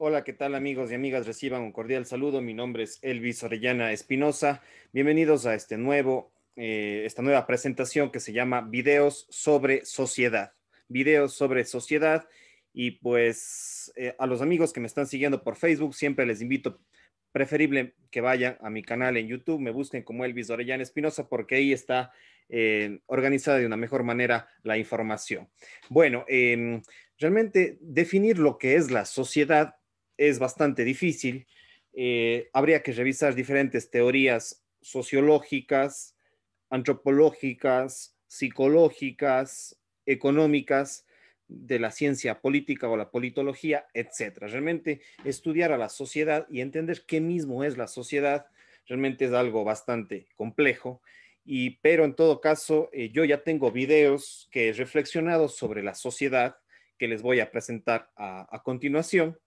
Hola, ¿qué tal amigos y amigas? Reciban un cordial saludo. Mi nombre es Elvis Orellana Espinosa. Bienvenidos a este nuevo, eh, esta nueva presentación que se llama Videos sobre Sociedad. Videos sobre Sociedad. Y pues eh, a los amigos que me están siguiendo por Facebook, siempre les invito preferible que vayan a mi canal en YouTube, me busquen como Elvis Orellana Espinosa, porque ahí está eh, organizada de una mejor manera la información. Bueno, em, realmente definir lo que es la sociedad es bastante difícil. Eh, habría que revisar diferentes teorías sociológicas, antropológicas, psicológicas, económicas, de la ciencia política o la politología, etcétera. Realmente estudiar a la sociedad y entender qué mismo es la sociedad realmente es algo bastante complejo. Y, pero en todo caso, eh, yo ya tengo videos que he reflexionado sobre la sociedad que les voy a presentar a continuación.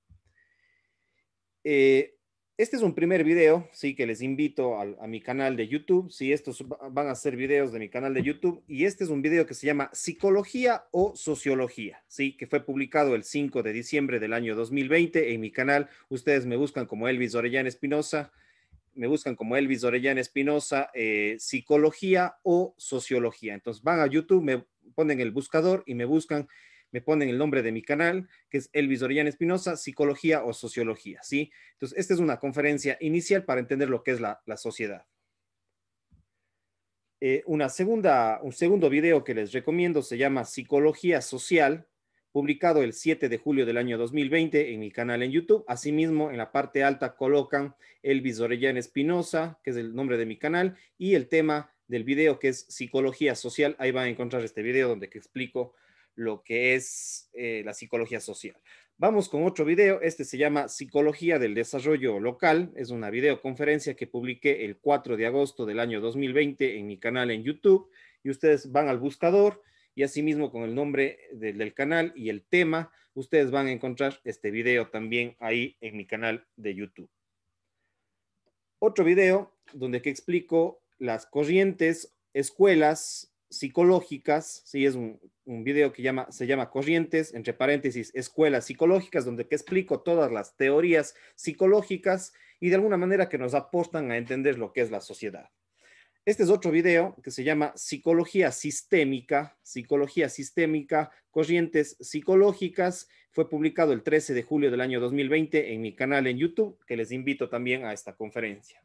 Eh, este es un primer video, sí, que les invito a, mi canal de YouTube. Sí, estos van a ser videos de mi canal de YouTube. Y este es un video que se llama Psicología o Sociología, sí, que fue publicado el 5 de diciembre del año 2020 en mi canal. Ustedes me buscan como Elvis Orellana Espinosa. Me buscan como Elvis Orellana Espinosa, eh, Psicología o Sociología. Entonces van a YouTube, me ponen el buscador y me buscan me ponen el nombre de mi canal, que es Elvis Orellana Espinosa, Psicología o Sociología, ¿sí? Entonces, esta es una conferencia inicial para entender lo que es la, sociedad. Eh, una segunda, un segundo video que les recomiendo se llama Psicología Social, publicado el 7 de julio del año 2020 en mi canal en YouTube. Asimismo, en la parte alta colocan Elvis Orellana Espinosa, que es el nombre de mi canal, y el tema del video que es Psicología Social. Ahí van a encontrar este video donde que explico lo que es eh, la psicología social. Vamos con otro video, este se llama Psicología del Desarrollo Local, es una videoconferencia que publiqué el 4 de agosto del año 2020 en mi canal en YouTube y ustedes van al buscador y asimismo con el nombre del, del canal y el tema, ustedes van a encontrar este video también ahí en mi canal de YouTube. Otro video donde que explico las corrientes, escuelas psicológicas, sí, es un, video que llama, se llama Corrientes, entre paréntesis, escuelas psicológicas, donde que explico todas las teorías psicológicas y de alguna manera que nos aportan a entender lo que es la sociedad. Este es otro video que se llama Psicología Sistémica, Psicología Sistémica, Corrientes Psicológicas. Fue publicado el 13 de julio del año 2020 en mi canal en YouTube, que les invito también a esta conferencia.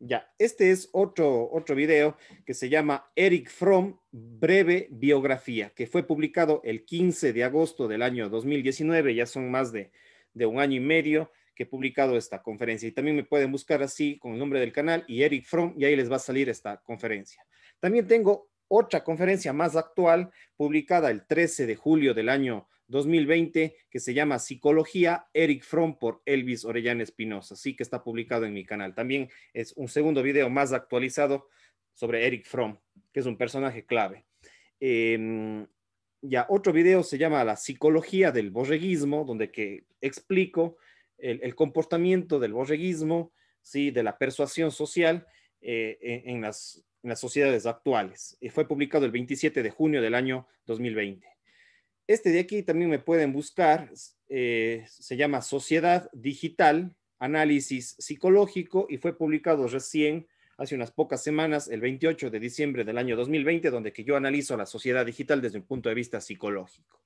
Ya, este es otro, video que se llama Eric Fromm, breve biografía, que fue publicado el 15 de agosto del año 2019, ya son más de, de un año y medio que he publicado esta conferencia. Y también me pueden buscar así con el nombre del canal y Eric Fromm, y ahí les va a salir esta conferencia. También tengo otra conferencia más actual, publicada el 13 de julio del año 2020 que se llama Psicología, Eric Fromm por Elvis Orellana Espinosa, así que está publicado en mi canal. También es un segundo video más actualizado sobre Eric Fromm, que es un personaje clave. Em, ya otro video se llama La psicología del borreguismo, donde que explico el, comportamiento del borreguismo, ¿sí? de la persuasión social eh, en, las, en, las, sociedades actuales. Y eh, fue publicado el 27 de junio del año 2020. Este de aquí también me pueden buscar, eh, se llama Sociedad Digital, Análisis Psicológico y fue publicado recién hace unas pocas semanas, el 28 de diciembre del año 2020, donde que yo analizo la sociedad digital desde un punto de vista psicológico.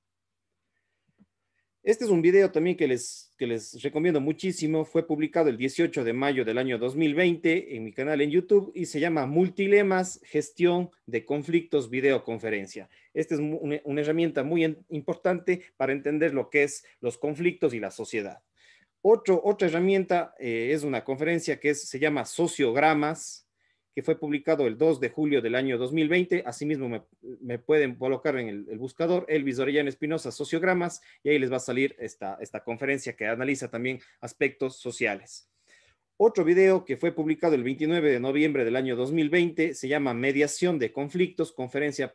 Este es un video también que les, que les recomiendo muchísimo. Fue publicado el 18 de mayo del año 2020 en mi canal en YouTube y se llama Multilemas, gestión de conflictos, videoconferencia. Esta es una, herramienta muy importante para entender lo que es los conflictos y la sociedad. Otro, otra herramienta eh, es una conferencia que se llama Sociogramas, que fue publicado el 2 de julio del año 2020. Asimismo, me, pueden colocar en el, buscador Elvis Orellana Espinosa, sociogramas, y ahí les va a salir esta, esta conferencia que analiza también aspectos sociales. Otro video que fue publicado el 29 de noviembre del año 2020 se llama Mediación de Conflictos, conferencia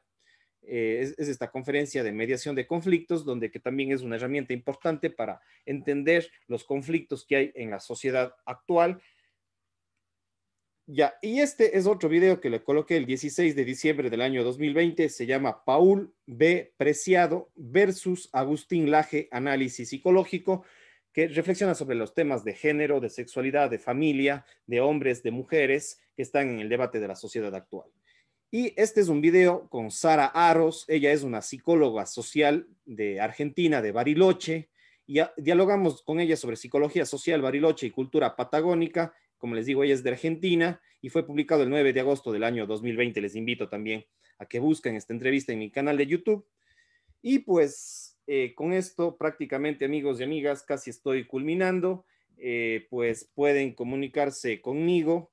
eh, es, esta conferencia de mediación de conflictos, donde que también es una herramienta importante para entender los conflictos que hay en la sociedad actual ya, y este es otro video que le coloqué el 16 de diciembre del año 2020. Se llama Paul B. Preciado versus Agustín Laje, análisis psicológico, que reflexiona sobre los temas de género, de sexualidad, de familia, de hombres, de mujeres, que están en el debate de la sociedad actual. Y este es un video con Sara Arros, Ella es una psicóloga social de Argentina, de Bariloche. Y dialogamos con ella sobre psicología social, Bariloche y cultura patagónica como les digo, ella es de Argentina y fue publicado el 9 de agosto del año 2020. Les invito también a que busquen esta entrevista en mi canal de YouTube. Y pues eh, con esto prácticamente amigos y amigas casi estoy culminando. Eh, pues pueden comunicarse conmigo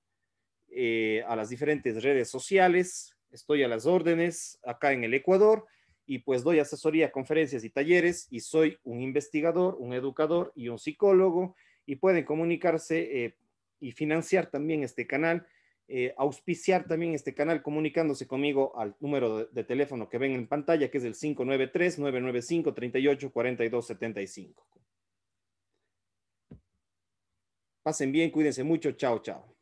eh, a las diferentes redes sociales. Estoy a las órdenes acá en el Ecuador y pues doy asesoría, conferencias y talleres y soy un investigador, un educador y un psicólogo y pueden comunicarse y financiar también este canal, eh, auspiciar también este canal comunicándose conmigo al número de, teléfono que ven en pantalla, que es el 593-995-384275. Pasen bien, cuídense mucho, chao, chao.